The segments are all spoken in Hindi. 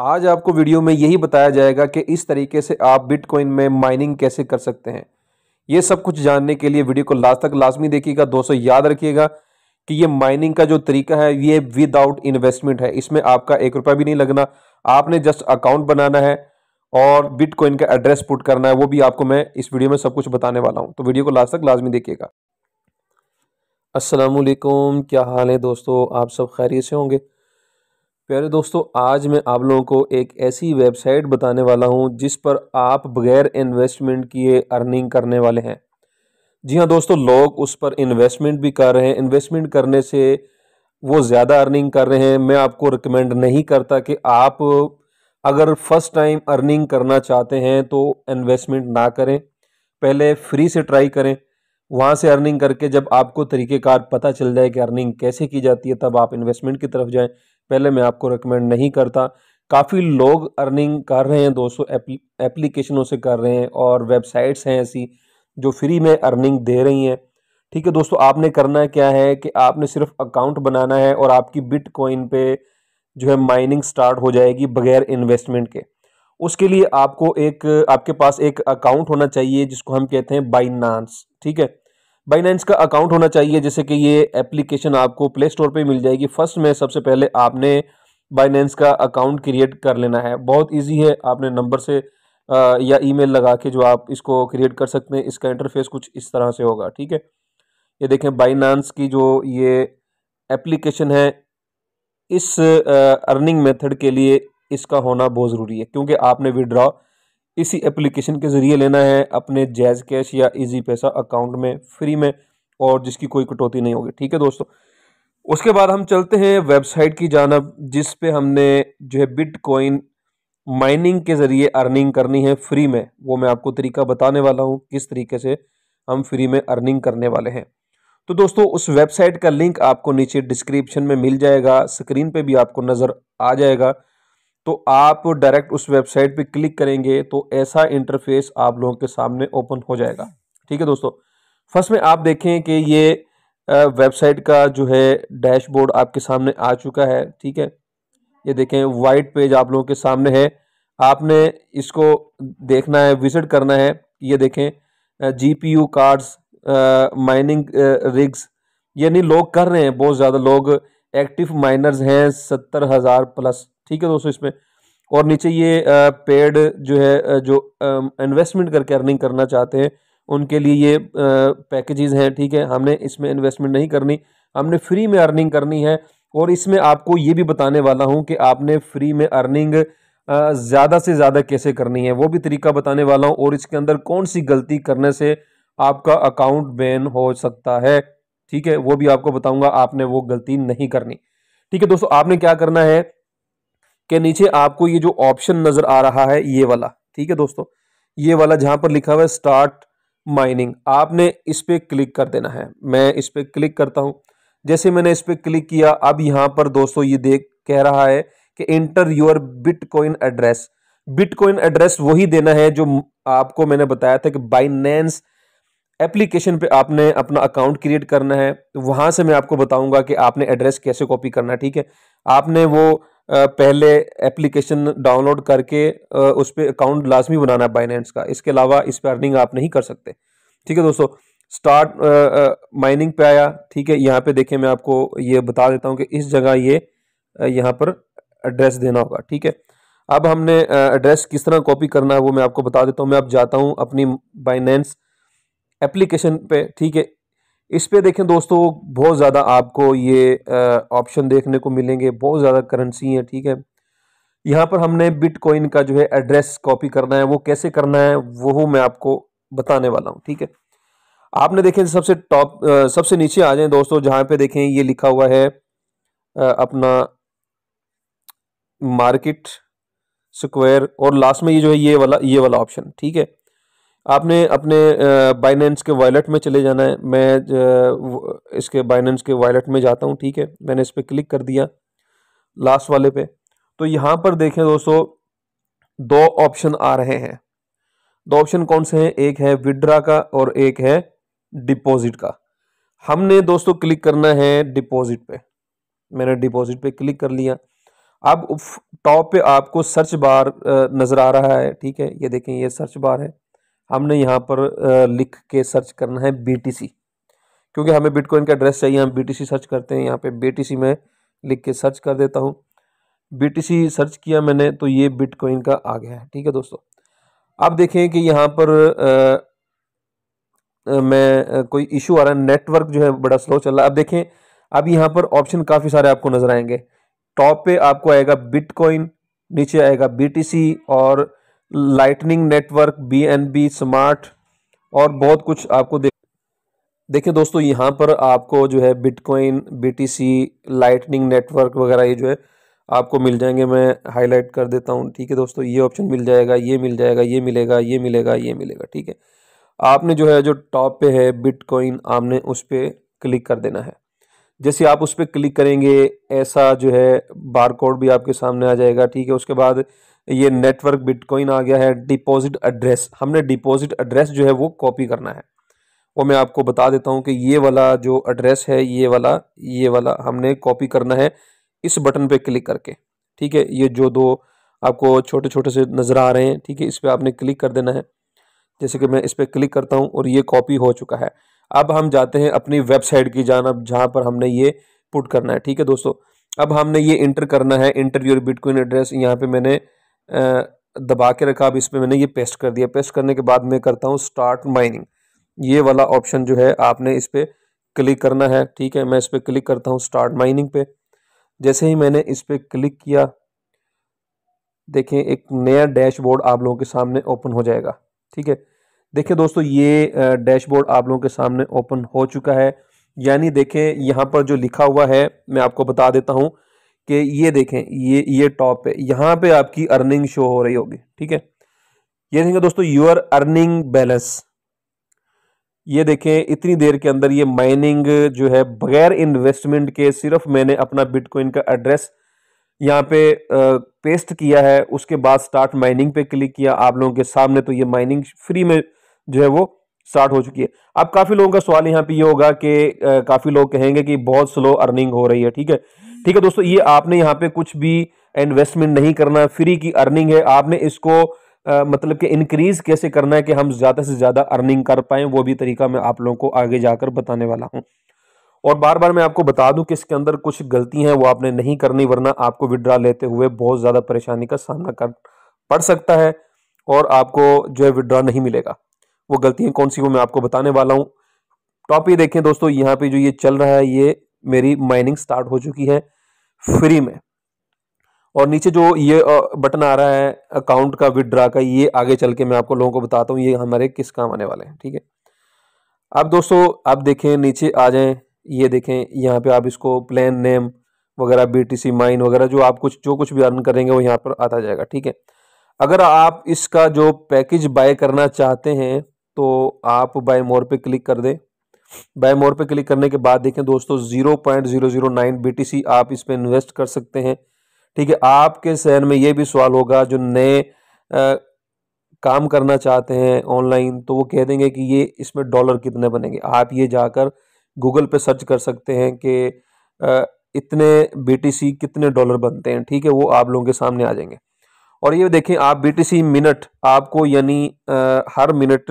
आज आपको वीडियो में यही बताया जाएगा कि इस तरीके से आप बिटकॉइन में माइनिंग कैसे कर सकते हैं ये सब कुछ जानने के लिए वीडियो को लास्ट तक लाजमी देखिएगा दोस्तों याद रखिएगा कि ये माइनिंग का जो तरीका है ये विदाउट इन्वेस्टमेंट है इसमें आपका एक रुपया भी नहीं लगना आपने जस्ट अकाउंट बनाना है और बिटकॉइन का एड्रेस पुट करना है वो भी आपको मैं इस वीडियो में सब कुछ बताने वाला हूँ तो वीडियो को लास्ट तक लाजमी देखिएगा असलकुम क्या हाल है दोस्तों आप सब खैरियत से होंगे प्यारे दोस्तों आज मैं आप लोगों को एक ऐसी वेबसाइट बताने वाला हूं जिस पर आप बगैर इन्वेस्टमेंट किए अर्निंग करने वाले हैं जी हाँ दोस्तों लोग उस पर इन्वेस्टमेंट भी कर रहे हैं इन्वेस्टमेंट करने से वो ज़्यादा अर्निंग कर रहे हैं मैं आपको रिकमेंड नहीं करता कि आप अगर फर्स्ट टाइम अर्निंग करना चाहते हैं तो इन्वेस्टमेंट ना करें पहले फ्री से ट्राई करें वहाँ से अर्निंग करके जब आपको तरीक़ेकार पता चल जाए कि अर्निंग कैसे की जाती है तब आप इन्वेस्टमेंट की तरफ जाएँ पहले मैं आपको रिकमेंड नहीं करता काफ़ी लोग अर्निंग कर रहे हैं दोस्तों एप्लीकेशनों से कर रहे हैं और वेबसाइट्स हैं ऐसी जो फ्री में अर्निंग दे रही हैं ठीक है दोस्तों आपने करना क्या है कि आपने सिर्फ अकाउंट बनाना है और आपकी बिटकॉइन पे जो है माइनिंग स्टार्ट हो जाएगी बगैर इन्वेस्टमेंट के उसके लिए आपको एक आपके पास एक अकाउंट होना चाहिए जिसको हम कहते हैं बाइनांस ठीक है बाइनेंस का अकाउंट होना चाहिए जैसे कि ये एप्लीकेशन आपको प्ले स्टोर पर मिल जाएगी फर्स्ट में सबसे पहले आपने बाइनेंस का अकाउंट क्रिएट कर लेना है बहुत ईजी है आपने नंबर से या या ईमेल लगा के जो आप इसको क्रिएट कर सकते हैं इसका इंटरफेस कुछ इस तरह से होगा ठीक है ये देखें बाइनांस की जो ये एप्लीकेशन है इस अर्निंग मेथड के लिए इसका होना बहुत ज़रूरी है क्योंकि आपने विड्रॉ इसी एप्लीकेशन के ज़रिए लेना है अपने जैज़ कैश या इजी पैसा अकाउंट में फ्री में और जिसकी कोई कटौती नहीं होगी ठीक है दोस्तों उसके बाद हम चलते हैं वेबसाइट की जानब जिस पे हमने जो है बिटकॉइन माइनिंग के ज़रिए अर्निंग करनी है फ्री में वो मैं आपको तरीका बताने वाला हूँ किस तरीके से हम फ्री में अर्निंग करने वाले हैं तो दोस्तों उस वेबसाइट का लिंक आपको नीचे डिस्क्रिप्शन में मिल जाएगा स्क्रीन पे भी आपको नज़र आ जाएगा तो आप डायरेक्ट उस वेबसाइट पे क्लिक करेंगे तो ऐसा इंटरफेस आप लोगों के सामने ओपन हो जाएगा ठीक है दोस्तों फर्स्ट में आप देखें कि ये वेबसाइट का जो है डैशबोर्ड आपके सामने आ चुका है ठीक है ये देखें वाइट पेज आप लोगों के सामने है आपने इसको देखना है विजिट करना है ये देखें जीपीयू कार्ड्स माइनिंग रिग्स यानी लोग कर रहे हैं बहुत ज़्यादा लोग एक्टिव माइनर्स हैं सत्तर हज़ार प्लस ठीक है दोस्तों इसमें और नीचे ये पेड जो है जो इन्वेस्टमेंट करके अर्निंग करना चाहते हैं उनके लिए ये पैकेजेस हैं ठीक है हमने इसमें इन्वेस्टमेंट नहीं करनी हमने फ्री में अर्निंग करनी है और इसमें आपको ये भी बताने वाला हूँ कि आपने फ्री में अर्निंग ज़्यादा से ज़्यादा कैसे करनी है वो भी तरीका बताने वाला हूँ और इसके अंदर कौन सी गलती करने से आपका अकाउंट बैन हो सकता है ठीक है वो भी आपको बताऊंगा आपने वो गलती नहीं करनी ठीक है दोस्तों आपने क्या करना है कि नीचे आपको ये जो ऑप्शन नज़र आ रहा है ये वाला ठीक है दोस्तों ये वाला जहां पर लिखा हुआ है स्टार्ट माइनिंग आपने इस पर क्लिक कर देना है मैं इस पर क्लिक करता हूं जैसे मैंने इस पर क्लिक किया अब यहां पर दोस्तों ये देख कह रहा है कि enter your bitcoin address bitcoin address वही देना है जो आपको मैंने बताया था कि बाइनेंस एप्लीकेशन पे आपने अपना अकाउंट क्रिएट करना है तो वहाँ से मैं आपको बताऊंगा कि आपने एड्रेस कैसे कॉपी करना है ठीक है आपने वो पहले एप्लीकेशन डाउनलोड करके उस पर अकाउंट लाजमी बनाना है बाइनेंस का इसके अलावा इस पर अर्निंग आप नहीं कर सकते ठीक है दोस्तों स्टार्ट माइनिंग पे आया ठीक है यहाँ पे देखिए मैं आपको ये बता देता हूँ कि इस जगह ये यहाँ पर एड्रेस देना होगा ठीक है अब हमने एड्रेस किस तरह कॉपी करना है वो मैं आपको बता देता हूँ मैं अब जाता हूँ अपनी बाइनेंस एप्लीकेशन पे ठीक है इस पे देखें दोस्तों बहुत ज़्यादा आपको ये ऑप्शन देखने को मिलेंगे बहुत ज़्यादा करेंसी हैं ठीक है यहाँ पर हमने बिटकॉइन का जो है एड्रेस कॉपी करना है वो कैसे करना है वो मैं आपको बताने वाला हूँ ठीक है आपने देखें सबसे टॉप सबसे नीचे आ जाएं दोस्तों जहाँ पे देखें ये लिखा हुआ है आ, अपना मार्केट स्क्वायर और लास्ट में ये जो है ये वाला ये वाला ऑप्शन ठीक है आपने अपने बाइनेंस के वॉलेट में चले जाना है मैं इसके बाइनेंस के वॉलेट में जाता हूँ ठीक है मैंने इस पर क्लिक कर दिया लास्ट वाले पे तो यहाँ पर देखें दोस्तों दो ऑप्शन आ रहे हैं दो ऑप्शन कौन से हैं एक है विड्रा का और एक है डिपॉजिट का हमने दोस्तों क्लिक करना है डिपॉजिट पे मैंने डिपॉजिट पे क्लिक कर लिया अब टॉप पे आपको सर्च बार नज़र आ रहा है ठीक है ये देखें ये सर्च बार है हमने यहाँ पर लिख के सर्च करना है बी क्योंकि हमें बिटकॉइन का एड्रेस चाहिए हम बी सर्च करते हैं यहाँ पे बी में लिख के सर्च कर देता हूँ बी सर्च किया मैंने तो ये बिटकॉइन का आ गया है ठीक है दोस्तों आप देखें कि यहाँ पर आ, आ, मैं कोई इशू आ रहा है नेटवर्क जो है बड़ा स्लो चल रहा है अब देखें अब यहाँ पर ऑप्शन काफ़ी सारे आपको नज़र आएंगे टॉप पे आपको आएगा बिटकॉइन नीचे आएगा बी और लाइटनिंग नेटवर्क बी स्मार्ट और बहुत कुछ आपको देख देखिए दोस्तों यहाँ पर आपको जो है बिटकॉइन बीटीसी लाइटनिंग नेटवर्क वगैरह ये जो है आपको मिल जाएंगे मैं हाईलाइट कर देता हूँ ठीक है दोस्तों ये ऑप्शन मिल जाएगा ये मिल जाएगा ये मिलेगा ये मिलेगा ये मिलेगा ठीक है आपने जो है जो टॉप पे है बिटकॉइन आपने उस पर क्लिक कर देना है जैसे आप उस पर क्लिक करेंगे ऐसा जो है कोड भी आपके सामने आ जाएगा ठीक है उसके बाद ये नेटवर्क बिटकॉइन आ गया है डिपॉजिट एड्रेस हमने डिपॉजिट एड्रेस जो है वो कॉपी करना है वो मैं आपको बता देता हूँ कि ये वाला जो एड्रेस है ये वाला ये वाला हमने कॉपी करना है इस बटन पे क्लिक करके ठीक है ये जो दो आपको छोटे छोटे से नज़र आ रहे हैं ठीक है इस पर आपने क्लिक कर देना है जैसे कि मैं इस पर क्लिक करता हूँ और ये कॉपी हो चुका है अब हम जाते हैं अपनी वेबसाइट की जान जहाँ पर हमने ये पुट करना है ठीक है दोस्तों अब हमने ये इंटर करना है इंटर योर बिटकॉइन एड्रेस यहाँ पे मैंने दबा के रखा अब इसमें मैंने ये पेस्ट कर दिया पेस्ट करने के बाद मैं करता हूँ स्टार्ट माइनिंग ये वाला ऑप्शन जो है आपने इस पर क्लिक करना है ठीक है मैं इस पर क्लिक करता हूँ स्टार्ट माइनिंग पे जैसे ही मैंने इस पर क्लिक किया देखें एक नया डैशबोर्ड आप लोगों के सामने ओपन हो जाएगा ठीक है देखिए दोस्तों ये डैशबोर्ड आप लोगों के सामने ओपन हो चुका है यानी देखें यहाँ पर जो लिखा हुआ है मैं आपको बता देता हूँ कि ये देखें ये ये टॉप है यहां पे आपकी अर्निंग शो हो रही होगी ठीक है ये देखेंगे दोस्तों यूर अर्निंग बैलेंस ये देखें इतनी देर के अंदर ये माइनिंग जो है बगैर इन्वेस्टमेंट के सिर्फ मैंने अपना बिटकॉइन का एड्रेस यहाँ पे पेस्ट किया है उसके बाद स्टार्ट माइनिंग पे क्लिक किया आप लोगों के सामने तो ये माइनिंग फ्री में जो है वो स्टार्ट हो चुकी है अब काफ़ी लोगों का सवाल यहाँ पे ये यह होगा कि काफ़ी लोग कहेंगे कि बहुत स्लो अर्निंग हो रही है ठीक है ठीक है दोस्तों ये आपने यहाँ पे कुछ भी इन्वेस्टमेंट नहीं करना फ्री की अर्निंग है आपने इसको आ, मतलब कि इंक्रीज कैसे करना है कि हम ज़्यादा से ज़्यादा अर्निंग कर पाए वो भी तरीका मैं आप लोगों को आगे जाकर बताने वाला हूँ और बार बार मैं आपको बता दूं कि इसके अंदर कुछ गलतियां हैं वो आपने नहीं करनी वरना आपको विड्रा लेते हुए बहुत ज़्यादा परेशानी का सामना कर पड़ सकता है और आपको जो है विड्रा नहीं मिलेगा वो गलतियाँ कौन सी वो मैं आपको बताने वाला हूँ टॉप ये देखें दोस्तों यहाँ पे जो ये चल रहा है ये मेरी माइनिंग स्टार्ट हो चुकी है फ्री में और नीचे जो ये बटन आ रहा है अकाउंट का विदड्रा का ये आगे चल के मैं आपको लोगों को बताता हूँ ये हमारे किस काम आने वाले हैं ठीक है अब दोस्तों आप देखें नीचे आ जाएं ये देखें यहाँ पे आप इसको प्लान नेम वगैरह बीटीसी माइन वगैरह जो आप कुछ जो कुछ भी अर्न करेंगे वो यहाँ पर आता जाएगा ठीक है अगर आप इसका जो पैकेज बाय करना चाहते हैं तो आप बाय मोर पे क्लिक कर दें बाय मोर पे क्लिक करने के बाद देखें दोस्तों zero point zero zero nine B T C आप इस पर इन्वेस्ट कर सकते हैं ठीक है आपके सहन में ये भी सवाल होगा जो नए काम करना चाहते हैं ऑनलाइन तो वो कह देंगे कि ये इसमें डॉलर कितने बनेंगे आप ये जाकर गूगल पे सर्च कर सकते हैं कि इतने सी कितने डॉलर बनते हैं ठीक है वो आप लोगों के सामने आ जाएंगे और ये देखें आप बीटीसी मिनट आपको यानी हर मिनट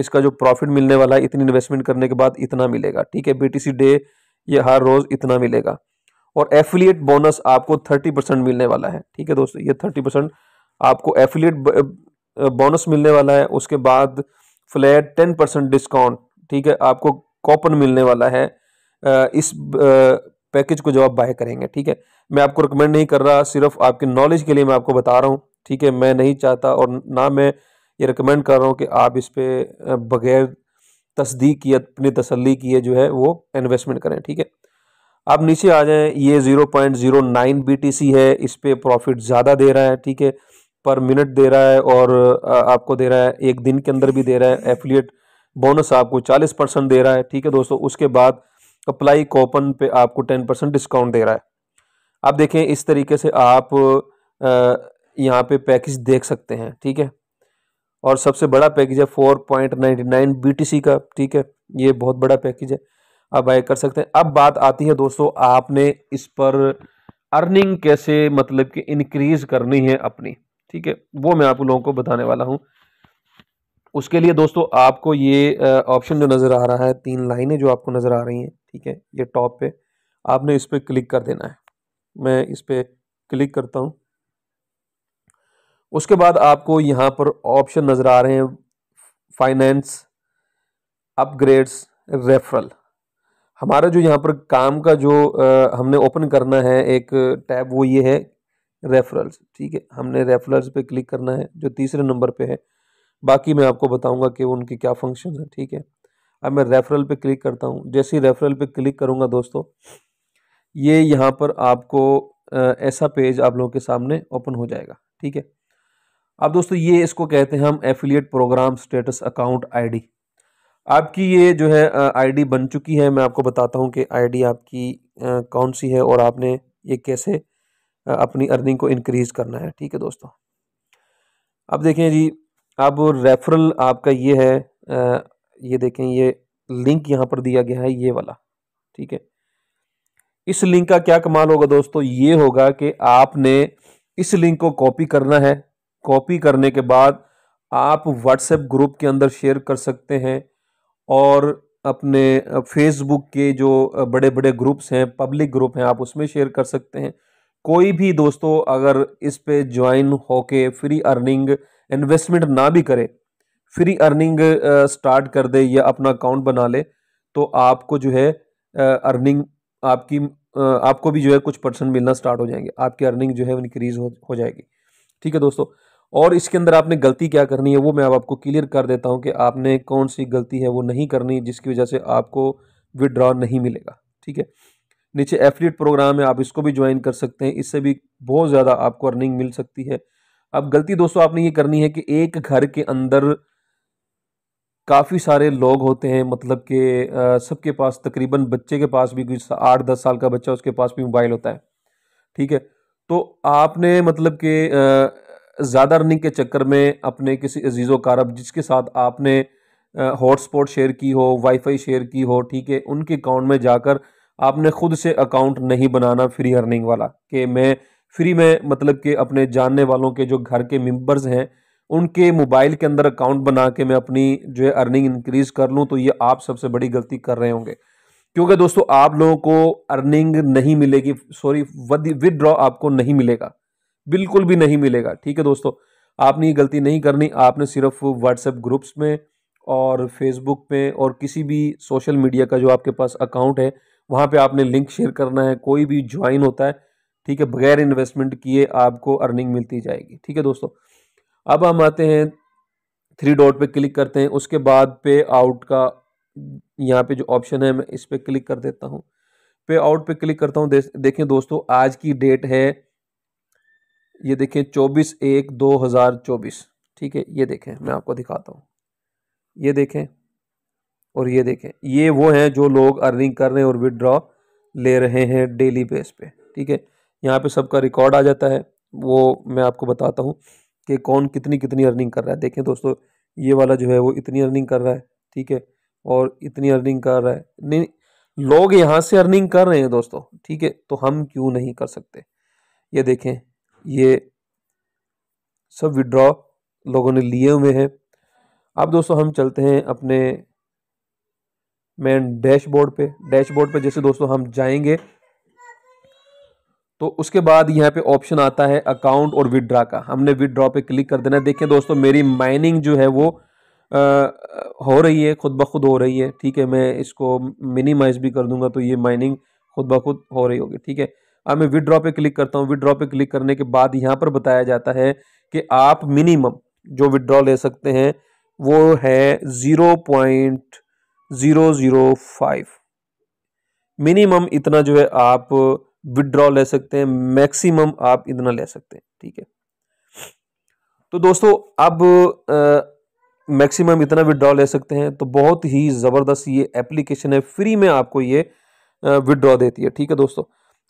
इसका जो प्रॉफिट मिलने वाला है इतनी इन्वेस्टमेंट करने के बाद इतना मिलेगा ठीक है बी डे ये हर रोज़ इतना मिलेगा और एफिलिएट बोनस आपको थर्टी परसेंट मिलने वाला है ठीक है दोस्तों ये थर्टी परसेंट आपको एफिलिएट बोनस मिलने वाला है उसके बाद फ्लैट टेन परसेंट डिस्काउंट ठीक है आपको कॉपन मिलने वाला है इस पैकेज को जब आप बाय करेंगे ठीक है मैं आपको रिकमेंड नहीं कर रहा सिर्फ आपके नॉलेज के लिए मैं आपको बता रहा हूँ ठीक है मैं नहीं चाहता और ना मैं ये रिकमेंड कर रहा हूँ कि आप इस पर बगैर तस्दीक की अपनी तसली किए जो है वो इन्वेस्टमेंट करें ठीक है आप नीचे आ जाएं ये zero point zero nine B T C है इस पर प्रॉफिट ज़्यादा दे रहा है ठीक है पर मिनट दे रहा है और आपको दे रहा है एक दिन के अंदर भी दे रहा है एफिलियट बोनस आपको चालीस परसेंट दे रहा है ठीक है दोस्तों उसके बाद अप्लाई कोपन पे आपको टेन परसेंट डिस्काउंट दे रहा है आप देखें इस तरीके से आप यहाँ पे पैकेज देख सकते हैं ठीक है और सबसे बड़ा पैकेज है four point ninety nine B T C का ठीक है ये बहुत बड़ा पैकेज है आप बाय कर सकते हैं अब बात आती है दोस्तों आपने इस पर अर्निंग कैसे मतलब कि इनक्रीज़ करनी है अपनी ठीक है वो मैं आप लोगों को बताने वाला हूँ उसके लिए दोस्तों आपको ये ऑप्शन जो नज़र आ रहा है तीन लाइनें जो आपको नज़र आ रही हैं ठीक है ये टॉप पे आपने इस पर क्लिक कर देना है मैं इस पर क्लिक करता हूँ उसके बाद आपको यहाँ पर ऑप्शन नज़र आ रहे हैं फाइनेंस अपग्रेड्स रेफरल हमारा जो यहाँ पर काम का जो आ, हमने ओपन करना है एक टैब वो ये है रेफरल्स ठीक है हमने रेफरल्स पे क्लिक करना है जो तीसरे नंबर पे है बाकी मैं आपको बताऊंगा कि उनके क्या फंक्शन है ठीक है अब मैं रेफरल पे क्लिक करता हूँ जैसे ही रेफरल पे क्लिक करूँगा दोस्तों ये यहाँ पर आपको ऐसा पेज आप लोगों के सामने ओपन हो जाएगा ठीक है अब दोस्तों ये इसको कहते हैं हम affiliate program status account ID आपकी ये जो है आईडी बन चुकी है मैं आपको बताता हूँ कि आईडी आपकी कौन सी है और आपने ये कैसे अपनी अर्निंग को इनक्रीज़ करना है ठीक है दोस्तों अब देखें जी अब रेफरल आपका ये है ये देखें ये लिंक यहाँ पर दिया गया है ये वाला ठीक है इस लिंक का क्या कमाल होगा दोस्तों ये होगा कि आपने इस लिंक को कॉपी करना है कॉपी करने के बाद आप व्हाट्सएप ग्रुप के अंदर शेयर कर सकते हैं और अपने फेसबुक के जो बड़े बड़े ग्रुप्स हैं पब्लिक ग्रुप हैं आप उसमें शेयर कर सकते हैं कोई भी दोस्तों अगर इस पे ज्वाइन होके फ्री अर्निंग इन्वेस्टमेंट ना भी करे फ्री अर्निंग स्टार्ट कर दे या अपना अकाउंट बना ले तो आपको जो है अर्निंग आपकी आपको भी जो है कुछ परसेंट मिलना स्टार्ट हो जाएंगे आपकी अर्निंग जो है इंक्रीज हो, हो जाएगी ठीक है दोस्तों और इसके अंदर आपने गलती क्या करनी है वो मैं अब आपको क्लियर कर देता हूँ कि आपने कौन सी गलती है वो नहीं करनी जिसकी वजह से आपको विड्रॉ नहीं मिलेगा ठीक है नीचे एफिलिएट प्रोग्राम है आप इसको भी ज्वाइन कर सकते हैं इससे भी बहुत ज़्यादा आपको अर्निंग मिल सकती है अब गलती दोस्तों आपने ये करनी है कि एक घर के अंदर काफ़ी सारे लोग होते हैं मतलब के सबके पास तकरीबन बच्चे के पास भी कुछ आठ दस साल का बच्चा उसके पास भी मोबाइल होता है ठीक है तो आपने मतलब कि ज़्यादा रनिंग के चक्कर में अपने किसी अजीज़ो कारब जिसके साथ आपने हॉटस्पॉट शेयर की हो वाईफाई शेयर की हो ठीक है उनके अकाउंट में जाकर आपने ख़ुद से अकाउंट नहीं बनाना फ्री अर्निंग वाला कि मैं फ्री में मतलब कि अपने जानने वालों के जो घर के मेम्बर्स हैं उनके मोबाइल के अंदर अकाउंट बना के मैं अपनी जो है अर्निंग इंक्रीज़ कर लूँ तो ये आप सबसे बड़ी गलती कर रहे होंगे क्योंकि दोस्तों आप लोगों को अर्निंग नहीं मिलेगी सॉरी विदड्रॉ आपको नहीं मिलेगा बिल्कुल भी नहीं मिलेगा ठीक है दोस्तों आपने ये गलती नहीं करनी आपने सिर्फ व्हाट्सएप ग्रुप्स में और फेसबुक में और किसी भी सोशल मीडिया का जो आपके पास अकाउंट है वहाँ पे आपने लिंक शेयर करना है कोई भी ज्वाइन होता है ठीक है बगैर इन्वेस्टमेंट किए आपको अर्निंग मिलती जाएगी ठीक है दोस्तों अब हम आते हैं थ्री डॉट पे क्लिक करते हैं उसके बाद पे आउट का यहाँ पे जो ऑप्शन है मैं इस पर क्लिक कर देता हूँ पे आउट पे क्लिक करता हूँ देखें दोस्तों आज की डेट है ये देखें चौबीस एक दो हज़ार चौबीस ठीक है ये देखें मैं आपको दिखाता हूँ ये देखें और ये देखें ये वो हैं जो लोग अर्निंग कर रहे हैं और विदड्रॉ ले रहे हैं डेली बेस पे ठीक है यहाँ पे सबका रिकॉर्ड आ जाता है वो मैं आपको बताता हूँ कि कौन कितनी कितनी अर्निंग कर रहा है देखें दोस्तों ये वाला जो है वो इतनी अर्निंग कर रहा है ठीक है और इतनी अर्निंग कर रहा है नहीं लोग यहाँ से अर्निंग कर रहे हैं दोस्तों ठीक है तो हम क्यों नहीं कर सकते ये देखें ये सब विड्रॉ लोगों ने लिए हुए हैं अब दोस्तों हम चलते हैं अपने मेन डैशबोर्ड पे डैशबोर्ड पे जैसे दोस्तों हम जाएंगे तो उसके बाद यहाँ पे ऑप्शन आता है अकाउंट और विदड्रा का हमने विदड्रा पे क्लिक कर देना है देखें दोस्तों मेरी माइनिंग जो है वो आ, हो रही है खुद ब खुद हो रही है ठीक है मैं इसको मिनिमाइज भी कर दूंगा तो ये माइनिंग खुद ब खुद हो रही होगी ठीक है अब मैं विद्रॉ पे क्लिक करता हूँ विदड्रॉ पे क्लिक करने के बाद यहाँ पर बताया जाता है कि आप मिनिमम जो विदड्रॉ ले सकते हैं वो है zero point zero zero five minimum इतना जो है आप विदड्रॉ ले सकते हैं मैक्सिमम आप इतना ले सकते हैं ठीक है तो दोस्तों अब मैक्सिमम इतना विदड्रॉ ले सकते हैं तो बहुत ही ज़बरदस्त ये एप्लीकेशन है फ्री में आपको ये विदड्रॉ देती है ठीक है दोस्तों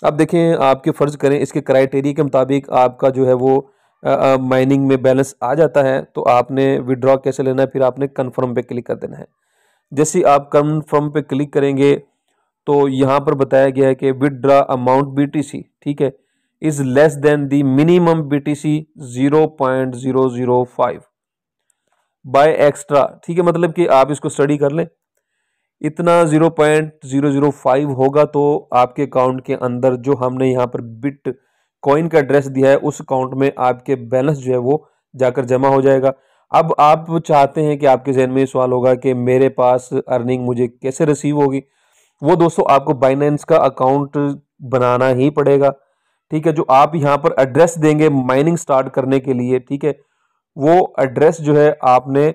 अब देखें आपके फ़र्ज़ करें इसके क्राइटेरिया के मुताबिक आपका जो है वो माइनिंग में बैलेंस आ जाता है तो आपने विड्रॉ कैसे लेना है फिर आपने कन्फर्म पे क्लिक कर देना है जैसे आप कन्फर्म पे क्लिक करेंगे तो यहाँ पर बताया गया है कि विदड्रा अमाउंट सी ठीक है is less than the minimum सी zero point zero zero five by extra ठीक है मतलब कि आप इसको स्टडी कर लें इतना 0.005 होगा तो आपके अकाउंट के अंदर जो हमने यहाँ पर बिट कॉइन का एड्रेस दिया है उस अकाउंट में आपके बैलेंस जो है वो जाकर जमा हो जाएगा अब आप चाहते हैं कि आपके जहन में ये सवाल होगा कि मेरे पास अर्निंग मुझे कैसे रिसीव होगी वो दोस्तों आपको बाइनेंस का अकाउंट बनाना ही पड़ेगा ठीक है जो आप यहाँ पर एड्रेस देंगे माइनिंग स्टार्ट करने के लिए ठीक है वो एड्रेस जो है आपने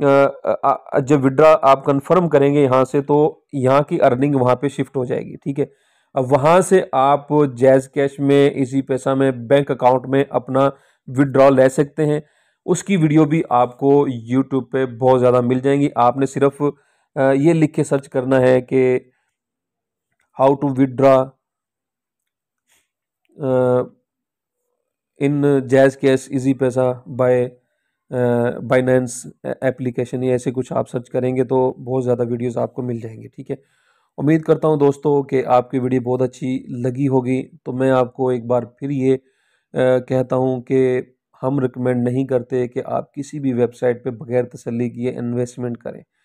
जब विड्रा आप कंफर्म करेंगे यहाँ से तो यहाँ की अर्निंग वहाँ पे शिफ्ट हो जाएगी ठीक है अब वहाँ से आप जैज़ कैश में इसी पैसा में बैंक अकाउंट में अपना विड्रॉ ले सकते हैं उसकी वीडियो भी आपको यूट्यूब पे बहुत ज़्यादा मिल जाएंगी आपने सिर्फ ये लिख के सर्च करना है कि how to withdraw in JazzCash Easypaisa by Binance application या ऐसे कुछ आप सर्च करेंगे तो बहुत ज़्यादा वीडियोस आपको मिल जाएंगे ठीक है उम्मीद करता हूँ दोस्तों कि आपकी वीडियो बहुत अच्छी लगी होगी तो मैं आपको एक बार फिर ये कहता हूँ कि हम रिकमेंड नहीं करते कि आप किसी भी वेबसाइट पे बगैर तसली किए इन्वेस्टमेंट करें